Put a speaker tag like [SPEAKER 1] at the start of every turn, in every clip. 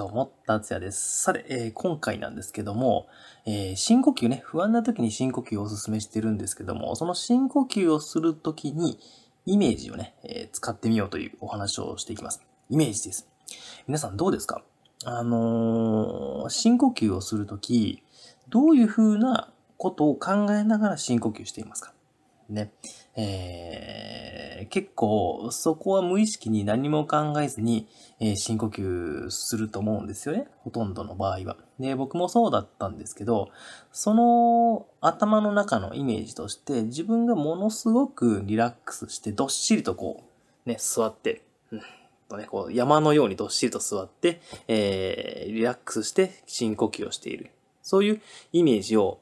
[SPEAKER 1] どうも、達也です。さて、えー、今回なんですけども、えー、深呼吸ね、不安な時に深呼吸をおすすめしてるんですけども、その深呼吸をする時に、イメージをね、えー、使ってみようというお話をしていきます。イメージです。皆さんどうですかあの深呼吸をする時、どういう風なことを考えながら深呼吸していますかね。えー、結構そこは無意識に何も考えずに、えー、深呼吸すると思うんですよね。ほとんどの場合は。で、僕もそうだったんですけど、その頭の中のイメージとして自分がものすごくリラックスしてどっしりとこう、ね、座って、うんとね、こう山のようにどっしりと座って、えー、リラックスして深呼吸をしている。そういうイメージを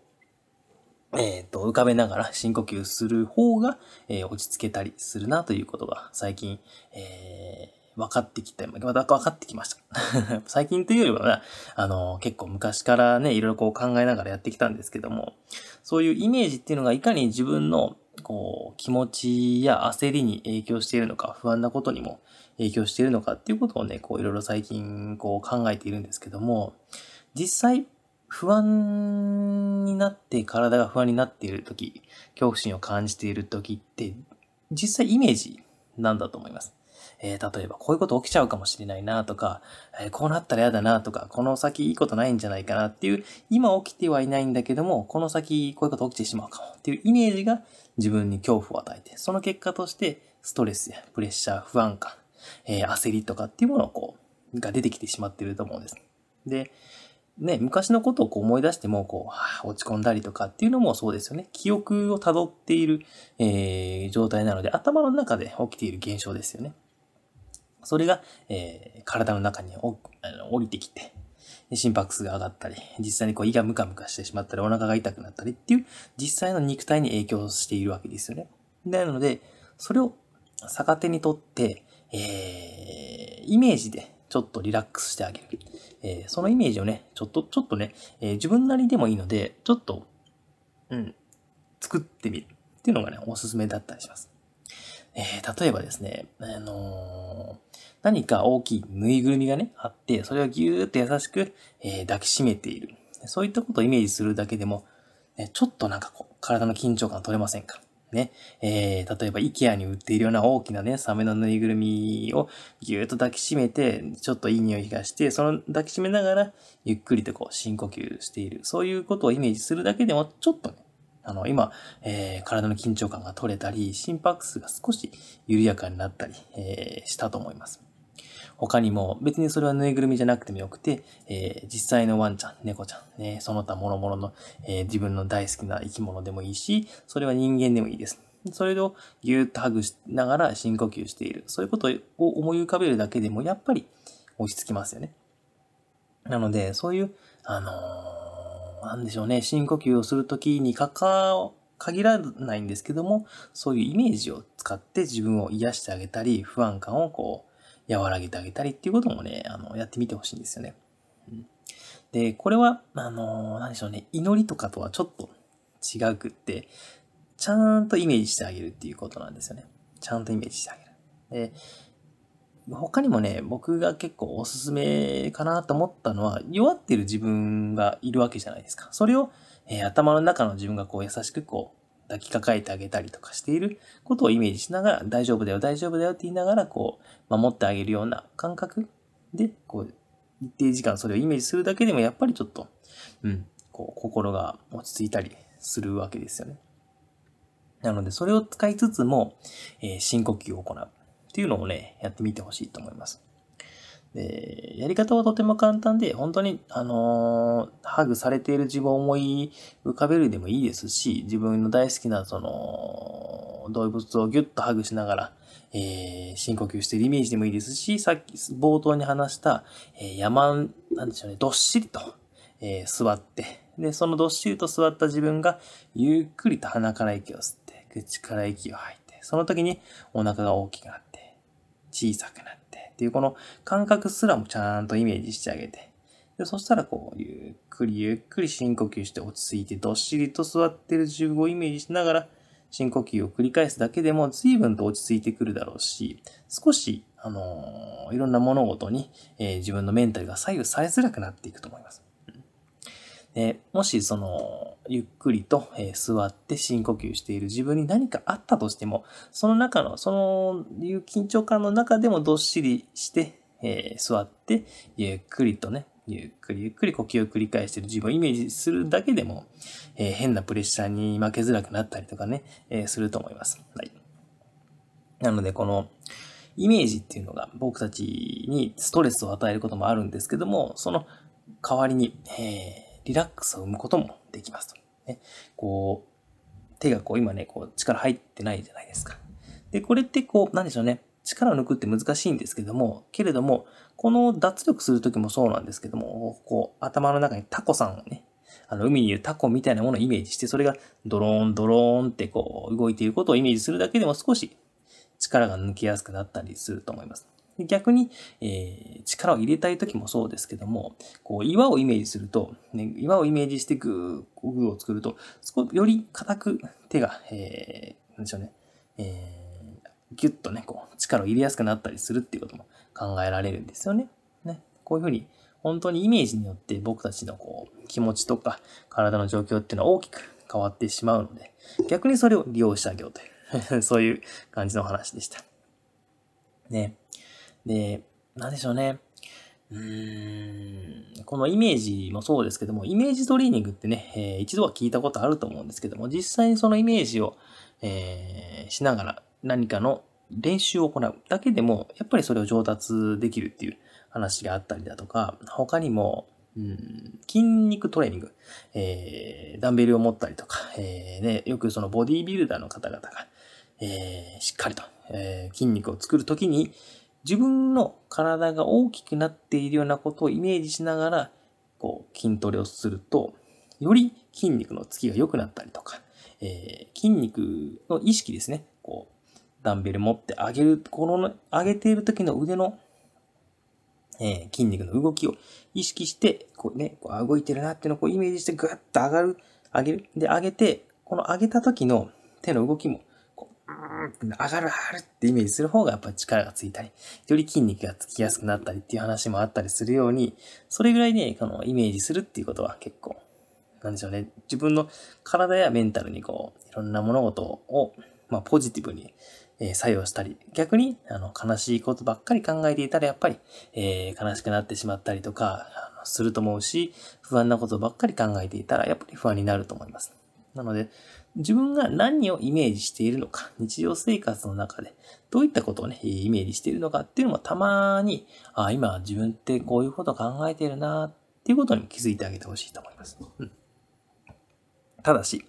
[SPEAKER 1] えっ、ー、と、浮かべながら深呼吸する方が、えー、落ち着けたりするなということが最近、えー、分かってきて、また分かってきました。最近というよりは、ね、あの、結構昔からね、いろいろこう考えながらやってきたんですけども、そういうイメージっていうのがいかに自分の、こう、気持ちや焦りに影響しているのか、不安なことにも影響しているのかっていうことをね、こう、いろいろ最近、こう考えているんですけども、実際、不安になって体が不安になっている時、恐怖心を感じている時って、実際イメージなんだと思います。えー、例えばこういうこと起きちゃうかもしれないなとか、えー、こうなったら嫌だなとか、この先いいことないんじゃないかなっていう、今起きてはいないんだけども、この先こういうこと起きてしまうかもっていうイメージが自分に恐怖を与えて、その結果としてストレスやプレッシャー、不安感、えー、焦りとかっていうものをこう、が出てきてしまっていると思うんです。で、ね、昔のことをこう思い出しても、こう、落ち込んだりとかっていうのもそうですよね。記憶を辿っている、えー、状態なので、頭の中で起きている現象ですよね。それが、えー、体の中におあの降りてきて、心拍数が上がったり、実際にこう胃がムカムカしてしまったり、お腹が痛くなったりっていう、実際の肉体に影響しているわけですよね。なので、それを逆手にとって、えー、イメージでちょっとリラックスしてあげる。えー、そのイメージをね、ちょっと、ちょっとね、えー、自分なりでもいいので、ちょっと、うん、作ってみるっていうのがね、おすすめだったりします。えー、例えばですね、あの何か大きいぬいぐるみがね、あって、それをぎゅーっと優しく、え抱きしめている。そういったことをイメージするだけでも、ね、ちょっとなんかこう、体の緊張感取れませんかね、えー、例えば IKEA に売っているような大きなね、サメのぬいぐるみをぎゅーっと抱きしめて、ちょっといい匂いがして、その抱きしめながら、ゆっくりとこう深呼吸している。そういうことをイメージするだけでも、ちょっとね、あの、今、えー、体の緊張感が取れたり、心拍数が少し緩やかになったり、えー、したと思います。他にも、別にそれはぬいぐるみじゃなくてもよくて、えー、実際のワンちゃん、猫ちゃん、ね、その他諸々の、えー、自分の大好きな生き物でもいいし、それは人間でもいいです。それをぎゅーっとハグしながら深呼吸している。そういうことを思い浮かべるだけでも、やっぱり落ち着きますよね。なので、そういう、あのー、なんでしょうね、深呼吸をするときにかか、限らないんですけども、そういうイメージを使って自分を癒してあげたり、不安感をこう、和らげてあげたりっていうこともね、あの、やってみてほしいんですよね。うん、で、これは、あの、何でしょうね、祈りとかとはちょっと違くって、ちゃんとイメージしてあげるっていうことなんですよね。ちゃんとイメージしてあげる。で、他にもね、僕が結構おすすめかなと思ったのは、弱ってる自分がいるわけじゃないですか。それを、えー、頭の中の自分がこう優しくこ抱きかかえてあげたりとかしていることをイメージしながら、大丈夫だよ、大丈夫だよって言いながら、こう、守ってあげるような感覚で、こう、一定時間それをイメージするだけでも、やっぱりちょっと、うん、こう、心が落ち着いたりするわけですよね。なので、それを使いつつも、えー、深呼吸を行うっていうのをね、やってみてほしいと思います。で、やり方はとても簡単で、本当に、あのー、ハグされている自分を思い浮かべるでもいいですし、自分の大好きな、その、動物をぎゅっとハグしながら、えー、深呼吸しているイメージでもいいですし、さっき冒頭に話した、えー、山、なんでしょうね、どっしりと、えー、座って、で、そのどっしりと座った自分が、ゆっくりと鼻から息を吸って、口から息を吐いて、その時にお腹が大きくなって、小さくなって、っていうこの感覚すらもちゃんとイメージしてあげて。でそしたらこう、ゆっくりゆっくり深呼吸して落ち着いてどっしりと座ってる自分をイメージしながら深呼吸を繰り返すだけでも随分と落ち着いてくるだろうし、少し、あのー、いろんな物事に、えー、自分のメンタルが左右されづらくなっていくと思います。えもしその、ゆっくりと、え座って深呼吸している自分に何かあったとしても、その中の、そのいう緊張感の中でもどっしりして、え座って、ゆっくりとね、ゆっくりゆっくり呼吸を繰り返してる自分をイメージするだけでも、え変なプレッシャーに負けづらくなったりとかね、えすると思います。はい。なので、この、イメージっていうのが僕たちにストレスを与えることもあるんですけども、その代わりに、えーリラックスを生むこともできますと。ね、こう、手がこう今ね、こう力入ってないじゃないですか。で、これってこう、なんでしょうね。力を抜くって難しいんですけども、けれども、この脱力するときもそうなんですけども、こう、頭の中にタコさんをね、あの、海にいるタコみたいなものをイメージして、それがドローンドローンってこう、動いていることをイメージするだけでも少し力が抜けやすくなったりすると思います。逆に、えー、力を入れたい時もそうですけども、こう岩をイメージすると、ね、岩をイメージしてグー、グーを作ると、そこより硬く手が、えー、なんでしょうね、えー、ギュッとね、こう力を入れやすくなったりするっていうことも考えられるんですよね。ねこういうふうに、本当にイメージによって僕たちのこう気持ちとか体の状況っていうのは大きく変わってしまうので、逆にそれを利用してあげようという そういう感じの話でした。ね。で、なんでしょうね。うーん、このイメージもそうですけども、イメージトレーニングってね、えー、一度は聞いたことあると思うんですけども、実際にそのイメージを、えー、しながら何かの練習を行うだけでも、やっぱりそれを上達できるっていう話があったりだとか、他にも、うん、筋肉トレーニング、えー、ダンベルを持ったりとか、えーね、よくそのボディービルダーの方々が、えー、しっかりと、えー、筋肉を作るときに、自分の体が大きくなっているようなことをイメージしながら、こう、筋トレをすると、より筋肉のつきが良くなったりとか、えー、筋肉の意識ですね。こう、ダンベル持って上げる、この、上げている時の腕の、えー、筋肉の動きを意識して、こうね、こう動いてるなっていうのをこうイメージしてグッと上がる、上げる。で、上げて、この上げた時の手の動きもん、上がる上がるってイメージする方がやっぱ力がついたり、より筋肉がつきやすくなったりっていう話もあったりするように、それぐらいね、このイメージするっていうことは結構、なんでしょうね、自分の体やメンタルにこう、いろんな物事を、まあ、ポジティブに、え作用したり、逆に、あの、悲しいことばっかり考えていたら、やっぱり、えー、悲しくなってしまったりとか、すると思うし、不安なことばっかり考えていたら、やっぱり不安になると思います。なので、自分が何をイメージしているのか、日常生活の中でどういったことをね、イメージしているのかっていうのもたまに、あ今自分ってこういうこと考えてるなっていうことに気づいてあげてほしいと思います。うん、ただし、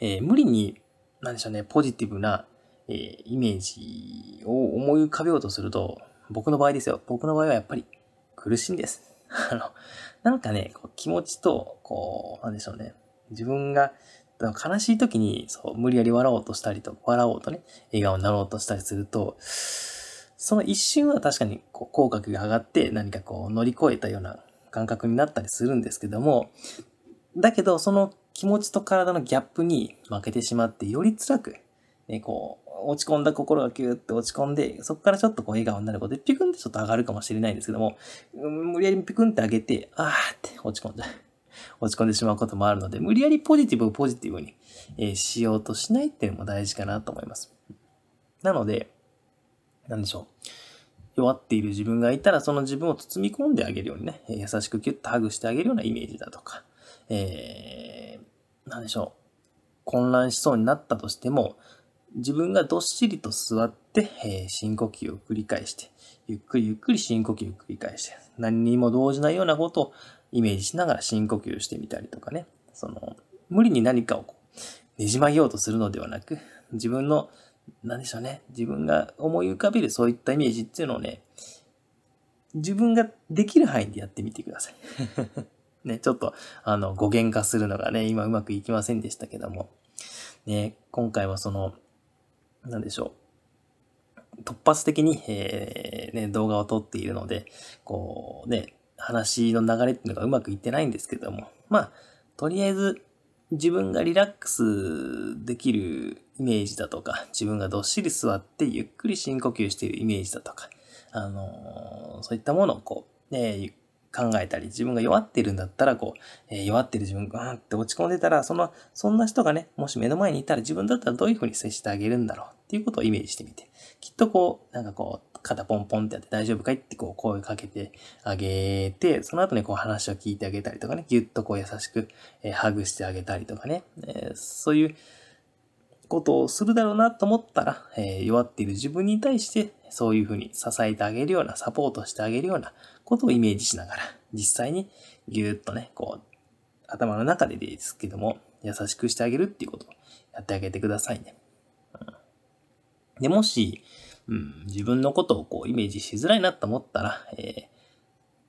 [SPEAKER 1] えー、無理に、なんでしょうね、ポジティブな、えー、イメージを思い浮かべようとすると、僕の場合ですよ。僕の場合はやっぱり苦しいんです。あの、なんかね、こう気持ちと、こう、なんでしょうね。自分が悲しい時に、そう、無理やり笑おうとしたりと、笑おうとね、笑顔になろうとしたりすると、その一瞬は確かにこう口角が上がって何かこう乗り越えたような感覚になったりするんですけども、だけどその気持ちと体のギャップに負けてしまってより辛く、ね、こう落ち込んだ心がキューって落ち込んで、そこからちょっとこう笑顔になることでピクンってちょっと上がるかもしれないんですけども、無理やりピクンって上げて、あーって落ち込んじゃう。落ち込んでしまうこともあるので、無理やりポジティブをポジティブに、えしようとしないっていうのも大事かなと思います。なので、なんでしょう。弱っている自分がいたら、その自分を包み込んであげるようにね、優しくキュッとハグしてあげるようなイメージだとか、えー、なんでしょう。混乱しそうになったとしても、自分がどっしりと座って、えー、深呼吸を繰り返して、ゆっくりゆっくり深呼吸を繰り返して、何にも動じないようなことをイメージしながら深呼吸してみたりとかね、その、無理に何かをねじ曲げようとするのではなく、自分の、何でしょうね、自分が思い浮かべるそういったイメージっていうのをね、自分ができる範囲でやってみてください。ね、ちょっと、あの、語源化するのがね、今うまくいきませんでしたけども、ね、今回はその、何でしょう、突発的に、えー、ね、動画を撮っているので、こう、ね、話の流れっていうのがうまくいってないんですけども、まあ、とりあえず自分がリラックスできるイメージだとか、自分がどっしり座ってゆっくり深呼吸しているイメージだとか、あのー、そういったものをこう、ね、考えたり、自分が弱ってるんだったら、こう、えー、弱ってる自分がーって落ち込んでたら、その、そんな人がね、もし目の前にいたら自分だったらどういうふうに接してあげるんだろうっていうことをイメージしてみて。きっとこう、なんかこう、肩ポンポンってやって大丈夫かいってこう声かけてあげて、その後にこう話を聞いてあげたりとかね、ぎゅっとこう優しく、えー、ハグしてあげたりとかね、えー、そういうことをするだろうなと思ったら、えー、弱っている自分に対してそういうふうに支えてあげるような、サポートしてあげるようなことをイメージしながら、実際にぎゅっとね、こう、頭の中でですけども、優しくしてあげるっていうことをやってあげてくださいね。で、もし、うん、自分のことをこうイメージしづらいなと思ったら、えー、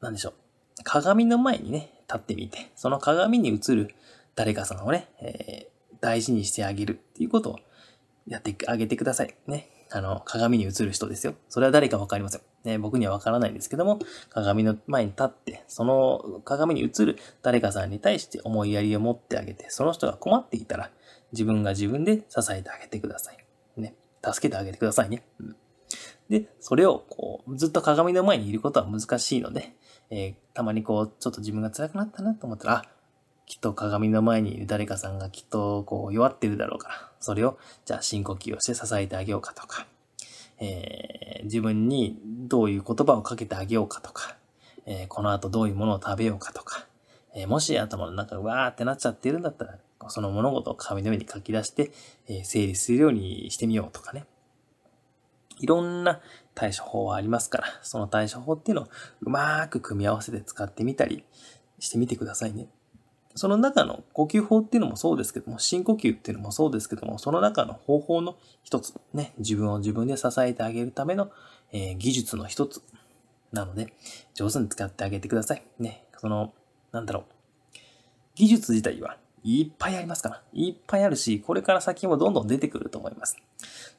[SPEAKER 1] なんでしょう。鏡の前にね、立ってみて、その鏡に映る誰かさんをね、えー、大事にしてあげるっていうことをやってあげてください。ね。あの、鏡に映る人ですよ。それは誰かわかりません。ね、僕にはわからないんですけども、鏡の前に立って、その鏡に映る誰かさんに対して思いやりを持ってあげて、その人が困っていたら、自分が自分で支えてあげてください。助けてあげてくださいね。うん、で、それをこうずっと鏡の前にいることは難しいので、えー、たまにこう、ちょっと自分が辛くなったなと思ったら、あ、きっと鏡の前にいる誰かさんがきっとこう弱ってるだろうから、それをじゃあ深呼吸をして支えてあげようかとか、えー、自分にどういう言葉をかけてあげようかとか、えー、この後どういうものを食べようかとか、えー、もし頭の中がわーってなっちゃってるんだったら、その物事を紙の上に書き出して、え整理するようにしてみようとかね。いろんな対処法はありますから、その対処法っていうのをうまく組み合わせて使ってみたりしてみてくださいね。その中の呼吸法っていうのもそうですけども、深呼吸っていうのもそうですけども、その中の方法の一つ、ね、自分を自分で支えてあげるための、えー、技術の一つなので、上手に使ってあげてください。ね、その、なんだろう。技術自体はいっぱいありますから。いっぱいあるし、これから先もどんどん出てくると思います。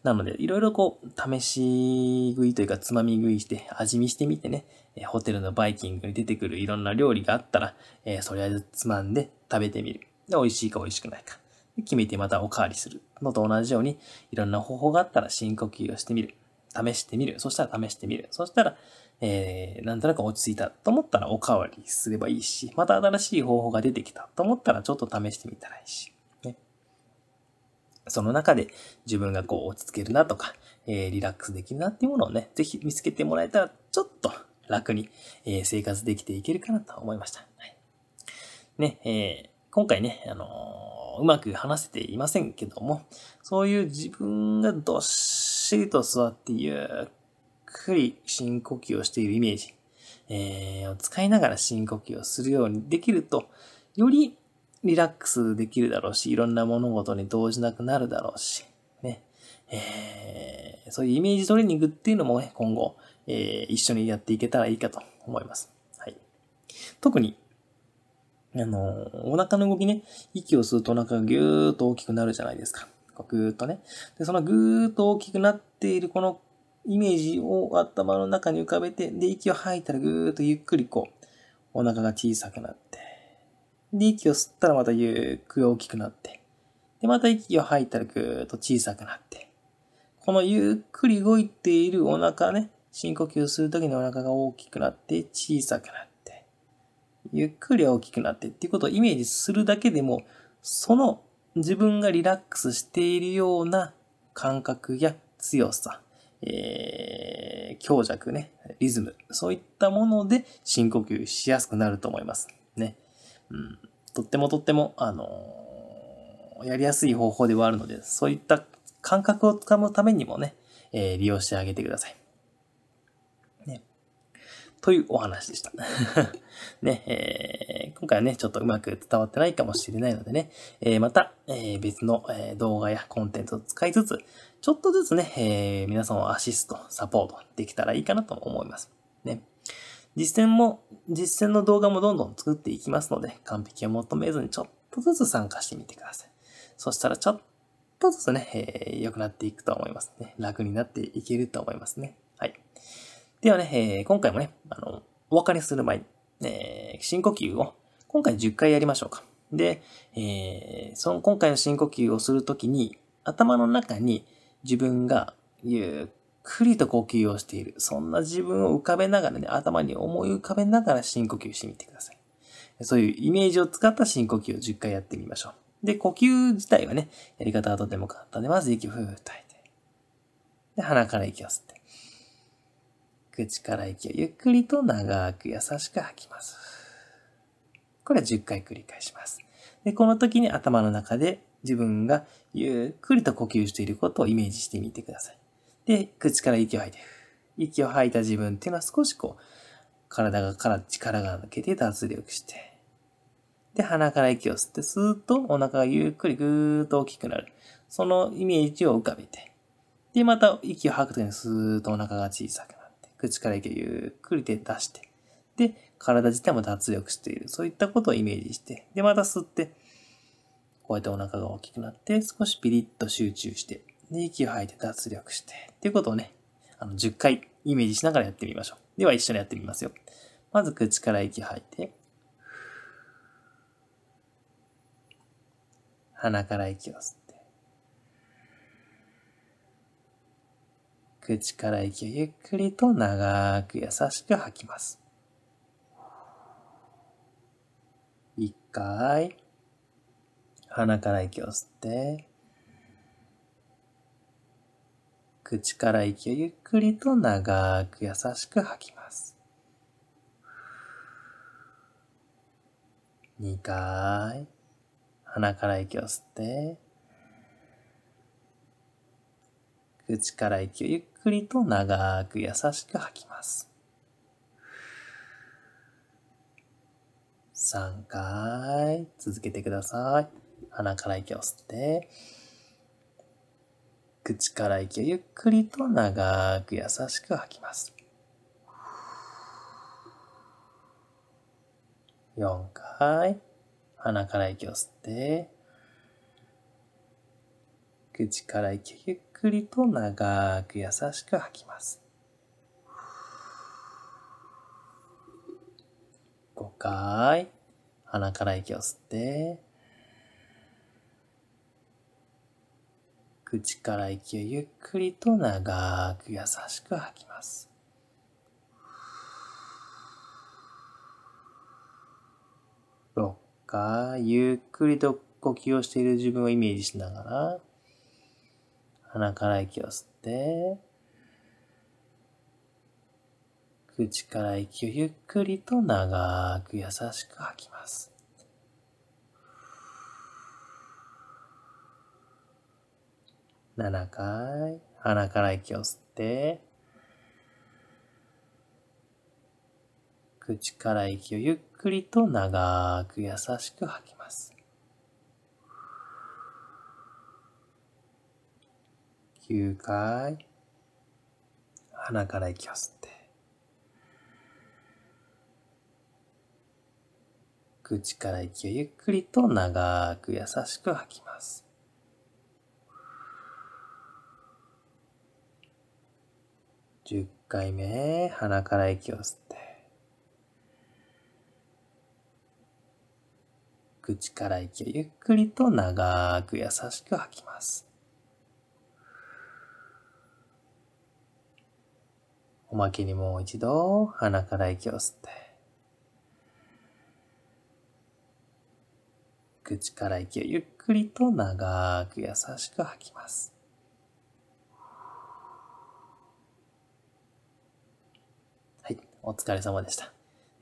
[SPEAKER 1] なので、いろいろこう、試し食いというか、つまみ食いして、味見してみてね、えホテルのバイキングに出てくるいろんな料理があったら、えー、それはつまんで食べてみる。で、美味しいか美味しくないか。決めてまたおかわりするのと同じように、いろんな方法があったら深呼吸をしてみる。試してみる。そしたら試してみる。そしたら、えー、なんとなく落ち着いたと思ったらおかわりすればいいし、また新しい方法が出てきたと思ったらちょっと試してみたらいいし、ね。その中で自分がこう落ち着けるなとか、えー、リラックスできるなっていうものをね、ぜひ見つけてもらえたらちょっと楽に、えー、生活できていけるかなと思いました。はい、ね、えー、今回ね、あのうまく話せていませんけども、そういう自分がどっしりと座ってゆっくり深呼吸をしているイメージ、えー、を使いながら深呼吸をするようにできると、よりリラックスできるだろうし、いろんな物事に動じなくなるだろうし、ね。えー、そういうイメージトレーニングっていうのもね、今後、えー、一緒にやっていけたらいいかと思います。はい。特に、あのー、お腹の動きね、息を吸うとお腹がぎゅーっと大きくなるじゃないですか。こうぐーっとね。で、そのぐーっと大きくなっているこのイメージを頭の中に浮かべて、で、息を吐いたらぐーっとゆっくりこう、お腹が小さくなって、で、息を吸ったらまたゆっくり大きくなって、で、また息を吐いたらぐーっと小さくなって、このゆっくり動いているお腹ね、深呼吸するときにお腹が大きくなって小さくなって、ゆっくり大きくなってっていうことをイメージするだけでも、その自分がリラックスしているような感覚や強さ、えー、強弱ね、リズム、そういったもので深呼吸しやすくなると思います。ね。うん。とってもとっても、あのー、やりやすい方法ではあるので、そういった感覚をつかむためにもね、えー、利用してあげてください。というお話でした。ね、えー、今回はね、ちょっとうまく伝わってないかもしれないのでね、えー、また、えー、別の、え動画やコンテンツを使いつつ、ちょっとずつね、え皆さんをアシスト、サポートできたらいいかなと思います。ね。実践も、実践の動画もどんどん作っていきますので、完璧を求めずにちょっとずつ参加してみてください。そしたらちょっとずつね、良、えー、くなっていくと思いますね。楽になっていけると思いますね。はい。ではね、えー、今回もね、あの、お別れする前に、えー、深呼吸を今回10回やりましょうか。で、えー、その今回の深呼吸をするときに、頭の中に自分がゆっくりと呼吸をしている。そんな自分を浮かべながらね、頭に思い浮かべながら深呼吸してみてください。そういうイメージを使った深呼吸を10回やってみましょう。で、呼吸自体はね、やり方はとても簡単で、まず息をふーっと吐いて。で、鼻から息を吸って。口から息をゆっくりと長く優しく吐きます。これは10回繰り返します。で、この時に頭の中で自分がゆっくりと呼吸していることをイメージしてみてください。で、口から息を吐いて、息を吐いた自分っていうのは少しこう、体がから力が抜けて脱力して、で、鼻から息を吸って、スーッとお腹がゆっくりぐーっと大きくなる。そのイメージを浮かべて、で、また息を吐くときにスーッとお腹が小さくなる。口から息をゆっくりで出して、で、体自体も脱力している。そういったことをイメージして、で、また吸って、こうやってお腹が大きくなって、少しピリッと集中して、で、息を吐いて脱力して、っていうことをね、あの、10回イメージしながらやってみましょう。では一緒にやってみますよ。まず口から息吐いて、鼻から息を吸って、口から息をゆっくりと長く優しく吐きます。一回、鼻から息を吸って、口から息をゆっくりと長く優しく吐きます。2回、鼻から息を吸って、口から息をゆっくりと長く優しく吐きます。3回続けてください。鼻から息を吸って、口から息をゆっくりと長く優しく吐きます。4回鼻から息を吸って、口からけゆっくりと長く優しく吐きます。5回鼻から息を吸って口から息をゆっくりと長く優しく吐きます。6回ゆっくりと呼吸をしている自分をイメージしながら鼻から息を吸って、口から息をゆっくりと長く優しく吐きます。7回、鼻から息を吸って、口から息をゆっくりと長く優しく吐きます。9回、鼻から息を吸って、口から息をゆっくりと長く優しく吐きます。10回目、鼻から息を吸って、口から息をゆっくりと長く優しく吐きます。おまけにもう一度鼻から息を吸って、口から息をゆっくりと長く優しく吐きます。はい、お疲れ様でした。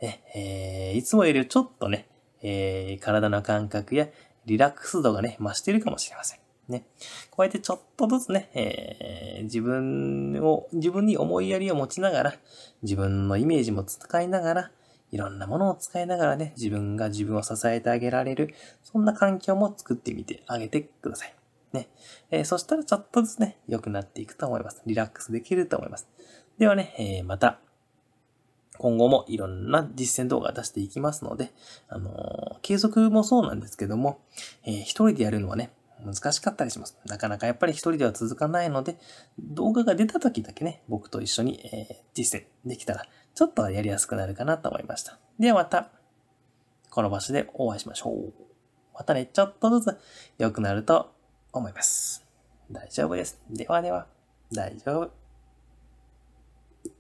[SPEAKER 1] え、えー、いつもよりちょっとね、えー、体の感覚やリラックス度がね、増しているかもしれません。ね。こうやってちょっとずつね、えー、自分を、自分に思いやりを持ちながら、自分のイメージも使いながら、いろんなものを使いながらね、自分が自分を支えてあげられる、そんな環境も作ってみてあげてください。ね。えー、そしたらちょっとずつね、良くなっていくと思います。リラックスできると思います。ではね、えー、また、今後もいろんな実践動画出していきますので、あのー、継続もそうなんですけども、えー、一人でやるのはね、難しかったりします。なかなかやっぱり一人では続かないので、動画が出た時だけね、僕と一緒に、えー、実践できたら、ちょっとやりやすくなるかなと思いました。ではまた、この場所でお会いしましょう。またね、ちょっとずつ良くなると思います。大丈夫です。ではでは、大丈夫。